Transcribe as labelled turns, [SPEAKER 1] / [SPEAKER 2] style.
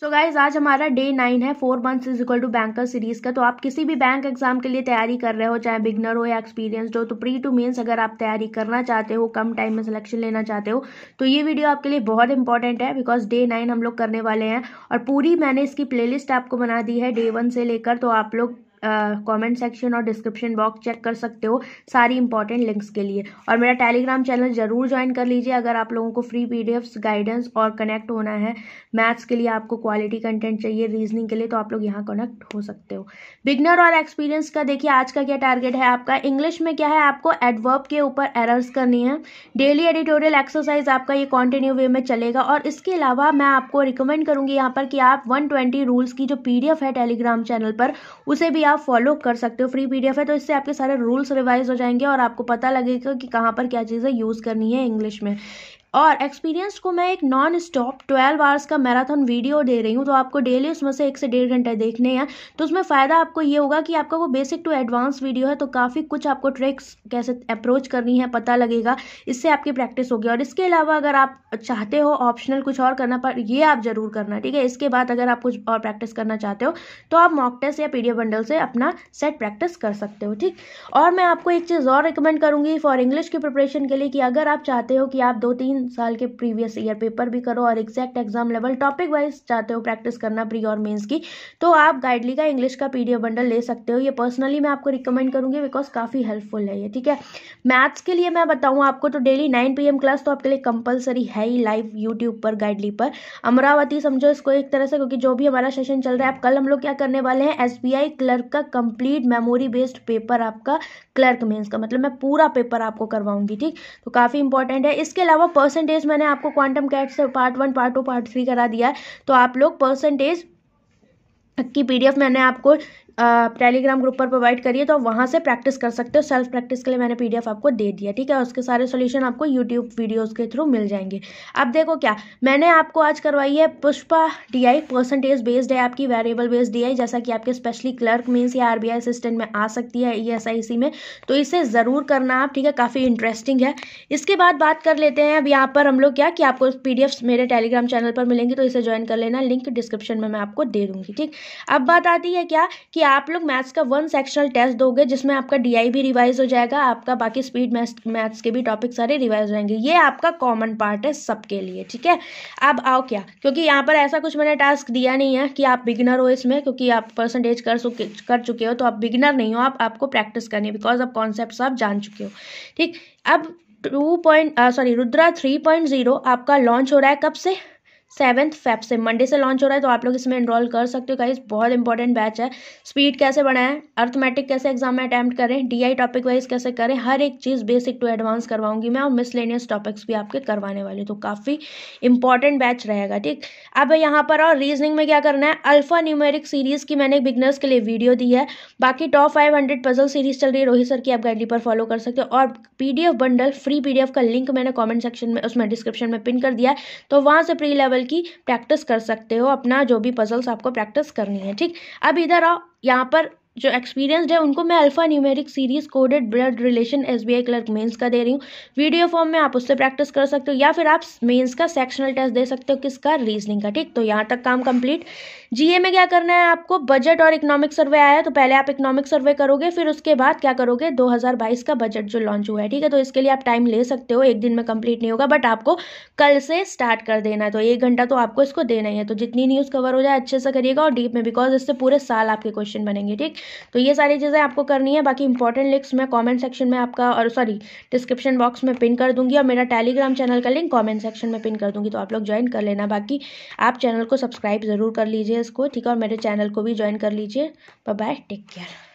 [SPEAKER 1] सो so guys आज हमारा day nine है four months is equal to banker series का तो आप किसी भी बैंक एग्जाम के लिए तैयारी कर रहे हो चाहे बिगनर हो या एक्सपीरियंस हो तो प्री टू मेंस अगर आप तैयारी करना चाहते हो कम टाइम में सिलेक्शन लेना चाहते हो तो ये वीडियो आपके लिए बहुत इंपॉर्टेंट है बिकॉज डे नाइन हम लोग करने वाले हैं और पूरी मैंने इसकी प्ले आपको बना दी है डे वन से लेकर तो आप लोग कमेंट सेक्शन और डिस्क्रिप्शन बॉक्स चेक कर सकते हो सारी इंपॉर्टेंट लिंक्स के लिए और मेरा टेलीग्राम चैनल जरूर ज्वाइन कर लीजिए अगर आप लोगों को फ्री पीडीएफ्स गाइडेंस और कनेक्ट होना है मैथ्स के लिए आपको क्वालिटी कंटेंट चाहिए रीजनिंग के लिए तो आप लोग यहाँ कनेक्ट हो सकते हो बिगनर और एक्सपीरियंस का देखिए आज का क्या टारगेट है आपका इंग्लिश में क्या है आपको एडवर्ब के ऊपर एरर्स करनी है डेली एडिटोरियल एक्सरसाइज आपका ये कॉन्टिन्यू वे में चलेगा और इसके अलावा मैं आपको रिकमेंड करूँगी यहाँ पर कि आप वन रूल्स की जो पी है टेलीग्राम चैनल पर उसे भी आप फॉलो कर सकते हो फ्री पीडीएफ है तो इससे आपके सारे रूल्स रिवाइज हो जाएंगे और आपको पता लगेगा कि कहाँ पर क्या चीज़ें यूज़ करनी है इंग्लिश में और एक्सपीरियंस को मैं एक नॉन स्टॉप ट्वेल्व आवर्स का मैराथन वीडियो दे रही हूँ तो आपको डेली उसमें से एक से डेढ़ घंटे देखने हैं तो उसमें फ़ायदा आपको ये होगा कि आपका वो बेसिक टू एडवांस वीडियो है तो काफ़ी कुछ आपको ट्रिक्स कैसे अप्रोच करनी है पता लगेगा इससे आपकी प्रैक्टिस होगी और इसके अलावा अगर आप चाहते हो ऑप्शनल कुछ और करना पर ये आप ज़रूर करना ठीक है इसके बाद अगर आप कुछ और प्रैक्टिस करना चाहते हो तो आप मॉक टेस्ट या पी बंडल से अपना सेट प्रैक्टिस कर सकते हो ठीक और मैं आपको एक चीज़ और रिकमेंड करूँगी फॉर इंग्लिश की प्रिपरेशन के लिए कि अगर आप चाहते हो कि आप दो तीन साल के प्रीवियस ईयर पेपर भी करो और exact exam level topic wise चाहते हो प्रैक्टिस करना प्री और मेंस की तो आप गाइडली का इंग्लिश का पीडीएफ बंडल ले सकते हो ये पर्सनली मैं आपको रिकमेंड करूँगी बिकॉज काफ़ी हेल्पफुल है ये ठीक है मैथ्स के लिए मैं बताऊँ आपको तो डेली नाइन पी क्लास तो आपके लिए कंपलसरी है ही लाइव यूट्यूब पर गाइडली पर अमरावती समझो इसको एक तरह से क्योंकि जो भी हमारा सेशन चल रहा है आप कल हम लोग क्या करने वाले हैं एस क्लर्क का कंप्लीट मेमोरी बेस्ड पेपर आपका क्लर्क मेन्स का मतलब मैं पूरा पेपर आपको करवाऊंगी ठीक तो काफ़ी इंपॉर्टेंट है इसके अलावा परसेंटेज मैंने आपको क्वांटम कैट से part one part two part three करा दिया है तो आप लोग परसेंटेज की पीडीएफ मैंने आपको टेलीग्राम ग्रुप पर प्रोवाइड करिए तो वहाँ से प्रैक्टिस कर सकते हो सेल्फ प्रैक्टिस के लिए मैंने पीडीएफ आपको दे दिया ठीक है उसके सारे सोल्यूशन आपको यूट्यूब वीडियोज़ के थ्रू मिल जाएंगे अब देखो क्या मैंने आपको आज करवाई है पुष्पा डीआई परसेंटेज बेस्ड है आपकी वेरिएबल बेस्ड डीआई जैसा कि आपके स्पेशली क्लर्क मीन्स या आर असिस्टेंट में आ सकती है ई e में तो इसे ज़रूर करना आप ठीक है काफ़ी इंटरेस्टिंग है इसके बाद बात कर लेते हैं अब यहाँ पर हम लोग क्या कि आपको पी मेरे टेलीग्राम चैनल पर मिलेंगी तो इसे ज्वाइन कर लेना लिंक डिस्क्रिप्शन में मैं आपको दे दूँगी ठीक अब बात आती है क्या कि आप लोग मैथ्स का वन सेक्शनल टेस्ट दोगे जिसमें आपका डीआई भी रिवाइज हो जाएगा आपका बाकी स्पीड मैथ्स के भी टॉपिक सारे रिवाइज होंगे ये आपका कॉमन पार्ट है सबके लिए ठीक है अब आओ क्या क्योंकि यहाँ पर ऐसा कुछ मैंने टास्क दिया नहीं है कि आप बिगनर हो इसमें क्योंकि आप परसेंटेज कर कर चुके हो तो आप बिगनर नहीं हो आप आपको प्रैक्टिस करनी है बिकॉज आप कॉन्सेप्ट आप जान चुके हो ठीक अब two point sorry Rudra three point zero आपका लॉन्च हो रहा है कब से सेवन्थ फेब से मंडे से लॉन्च हो रहा है तो आप लोग इसमें इनरोल कर सकते हो गाइज बहुत इंपॉर्टेंट बैच है स्पीड कैसे बढ़ाएं अर्थमेटिक कैसे एग्जाम में अटैम्प्ट करें डीआई टॉपिक वाइज कैसे करें हर एक चीज़ बेसिक टू एडवांस करवाऊंगी मैं और मिसलेनियस टॉपिक्स भी आपके करवाने वाले तो काफ़ी इंपॉर्टेंट बैच रहेगा ठीक अब यहाँ पर और रीजनिंग में क्या करना है अल्फा न्यूमेरिक सीरीज़ की मैंने बिगनर्स के लिए वीडियो दी है बाकी top five hundred puzzle series चल रही है रोहित सर की आप गाइडली पर फॉलो कर सकते हो और पी बंडल फ्री पी का लिंक मैंने कॉमेंट सेक्शन में उसमें डिस्क्रिप्शन में पिन कर दिया है तो वहाँ से प्री लेवल लेवल की प्रैक्टिस कर सकते हो अपना जो भी पजल्स आपको प्रैक्टिस करनी है ठीक अब इधर आओ यहाँ पर जो एक्सपीरियंसड है उनको मैं alphanumeric series coded blood relation S B I clerk mains का दे रही हूँ वीडियो फॉर्म में आप उससे प्रैक्टिस कर सकते हो या फिर आप मेन्स का सेक्शनल टेस्ट दे सकते हो किसका रीजनिंग का ठीक तो यहाँ तक काम कंप्लीट जीए में क्या करना है आपको बजट और इकोनॉमिक सर्वे आया तो पहले आप इकोनॉमिक सर्वे करोगे फिर उसके बाद क्या करोगे 2022 का बजट जो लॉन्च हुआ है ठीक है तो इसके लिए आप टाइम ले सकते हो एक दिन में कंप्लीट नहीं होगा बट आपको कल से स्टार्ट कर देना है तो एक घंटा तो आपको इसको देना ही है तो जितनी न्यूज़ कवर हो जाए अच्छे से करिएगा और डीप में बिकॉज इससे पूरे साल आपके क्वेश्चन बनेंगे ठीक तो ये सारी चीज़ें आपको करनी है बाकी इंपॉर्टेंट लिंक्स मैं कमेंट सेक्शन में आपका और सॉरी डिस्क्रिप्शन बॉक्स में पिन कर दूंगी और मेरा टेलीग्राम चैनल का लिंक कमेंट सेक्शन में पिन कर दूंगी तो आप लोग ज्वाइन कर लेना बाकी आप चैनल को सब्सक्राइब ज़रूर कर लीजिए इसको ठीक है और मेरे चैनल को भी ज्वाइन कर लीजिए बाय टेक केयर